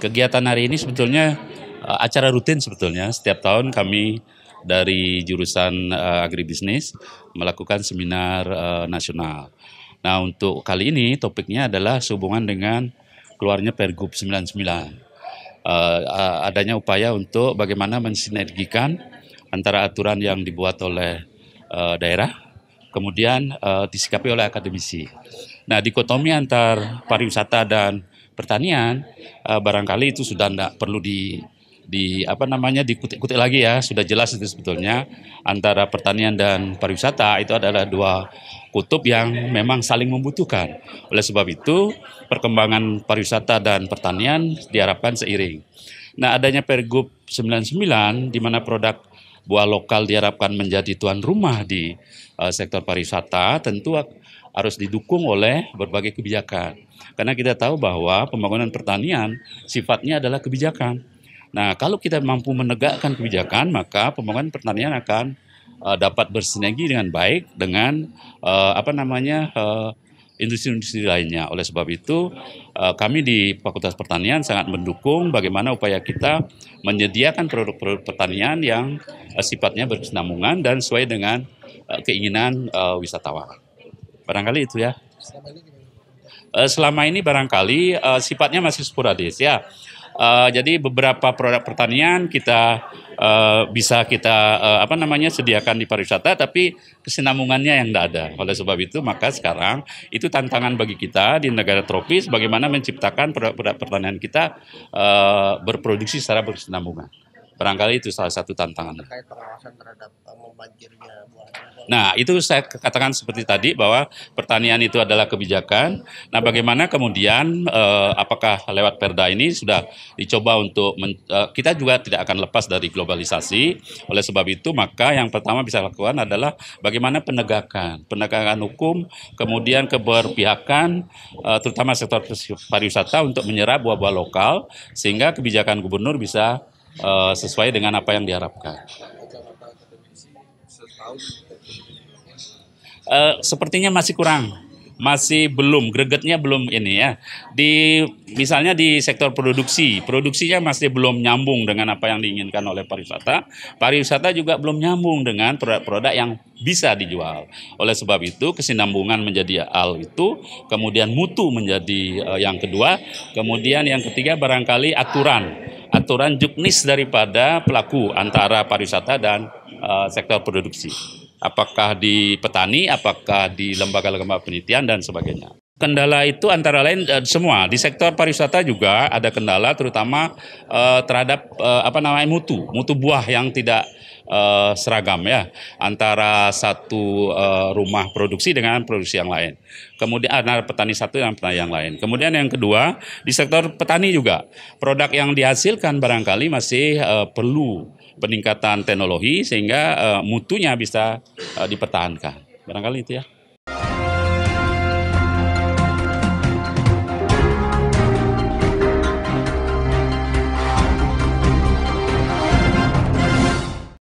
Kegiatan hari ini sebetulnya uh, acara rutin sebetulnya setiap tahun kami dari jurusan uh, agribisnis melakukan seminar uh, nasional. Nah, untuk kali ini topiknya adalah sehubungan dengan keluarnya Pergub 99. Uh, adanya upaya untuk bagaimana mensinergikan antara aturan yang dibuat oleh uh, daerah kemudian uh, disikapi oleh akademisi. Nah, dikotomi antar pariwisata dan pertanian, uh, barangkali itu sudah tidak perlu di di apa namanya dikutik-kutik lagi ya sudah jelas itu sebetulnya antara pertanian dan pariwisata itu adalah dua kutub yang memang saling membutuhkan oleh sebab itu perkembangan pariwisata dan pertanian diharapkan seiring nah adanya Pergub 99 di mana produk buah lokal diharapkan menjadi tuan rumah di uh, sektor pariwisata tentu harus didukung oleh berbagai kebijakan. Karena kita tahu bahwa pembangunan pertanian sifatnya adalah kebijakan. Nah, kalau kita mampu menegakkan kebijakan, maka pembangunan pertanian akan uh, dapat bersinergi dengan baik dengan uh, apa namanya uh, industri-industri lainnya. Oleh sebab itu, uh, kami di Fakultas Pertanian sangat mendukung bagaimana upaya kita menyediakan produk-produk pertanian yang uh, sifatnya berkesinambungan dan sesuai dengan uh, keinginan uh, wisatawan. Barangkali itu ya. Eh, selama ini barangkali uh, sifatnya masih sporadis ya. Uh, jadi beberapa produk pertanian kita uh, bisa kita uh, apa namanya sediakan di pariwisata, tapi kesinambungannya yang tidak ada. Oleh sebab itu maka sekarang itu tantangan bagi kita di negara tropis, bagaimana menciptakan produk-produk pertanian kita uh, berproduksi secara berkesinambungan. Barangkali itu salah satu tantangan. Eh, nah, itu saya katakan seperti tadi bahwa pertanian itu adalah kebijakan. Nah, bagaimana kemudian eh, apakah lewat Perda ini sudah dicoba untuk men, eh, kita juga tidak akan lepas dari globalisasi. Oleh sebab itu, maka yang pertama bisa lakukan adalah bagaimana penegakan, penegakan hukum, kemudian keberpihakan terutama sektor pariwisata untuk menyerap buah-buah lokal sehingga kebijakan gubernur bisa Eh, sesuai dengan apa yang diharapkan. Uh, sepertinya masih kurang, masih belum, gregetnya belum ini ya. Di misalnya di sektor produksi, produksinya masih belum nyambung dengan apa yang diinginkan oleh pariwisata. Pariwisata juga belum nyambung dengan produk-produk yang bisa dijual. Oleh sebab itu kesinambungan menjadi al itu, kemudian mutu menjadi uh, yang kedua, kemudian yang ketiga barangkali aturan aturan juknis daripada pelaku antara pariwisata dan uh, sektor produksi. Apakah di petani, apakah di lembaga-lembaga penelitian dan sebagainya. Kendala itu antara lain uh, semua di sektor pariwisata juga ada kendala terutama uh, terhadap uh, apa namanya mutu mutu buah yang tidak uh, seragam ya antara satu uh, rumah produksi dengan produksi yang lain. Kemudian ada ah, nah, petani satu dan petani yang lain. Kemudian yang kedua di sektor petani juga produk yang dihasilkan barangkali masih uh, perlu peningkatan teknologi sehingga uh, mutunya bisa uh, dipertahankan. Barangkali itu ya.